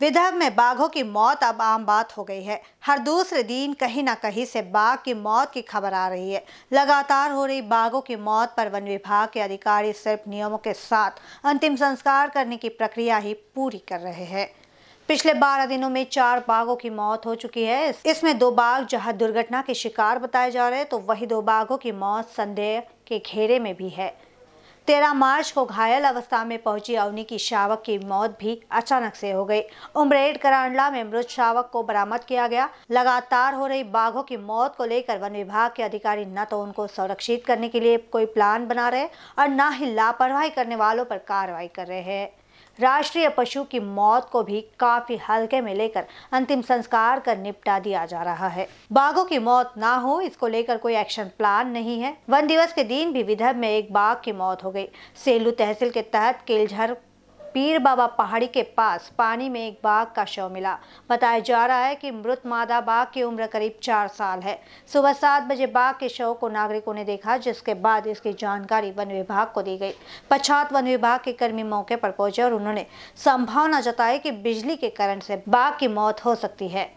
विदर्भ में बाघों की मौत अब आम बात हो गई है हर दूसरे दिन कहीं ना कहीं से बाघ की मौत की खबर आ रही है लगातार हो रही बाघों की मौत पर वन विभाग के अधिकारी सिर्फ नियमों के साथ अंतिम संस्कार करने की प्रक्रिया ही पूरी कर रहे हैं पिछले बारह दिनों में चार बाघों की मौत हो चुकी है इसमें दो बाघ जहां दुर्घटना के शिकार बताए जा रहे हैं तो वही दो बाघों की मौत संदेह के घेरे में भी है तेरह मार्च को घायल अवस्था में पहुंची अवनी की शावक की मौत भी अचानक से हो गई उमरेड करांडला में मृत शावक को बरामद किया गया लगातार हो रही बाघों की मौत को लेकर वन विभाग के अधिकारी न तो उनको संरक्षित करने के लिए कोई प्लान बना रहे और न ही लापरवाही करने वालों पर कार्रवाई कर रहे हैं राष्ट्रीय पशु की मौत को भी काफी हल्के में लेकर अंतिम संस्कार कर निपटा दिया जा रहा है बाघों की मौत ना हो इसको लेकर कोई एक्शन प्लान नहीं है वन दिवस के दिन भी विदर्भ में एक बाघ की मौत हो गई सेलू तहसील के तहत केलझर पीर बाबा पहाड़ी के पास पानी में एक बाघ का शव मिला बताया जा रहा है कि मृत मादा बाघ की उम्र करीब चार साल है सुबह सात बजे बाघ के शव को नागरिकों ने देखा जिसके बाद इसकी जानकारी वन विभाग को दी गई पश्चात वन विभाग के कर्मी मौके पर पहुंचे और उन्होंने संभावना जताई कि बिजली के करंट से बाघ की मौत हो सकती है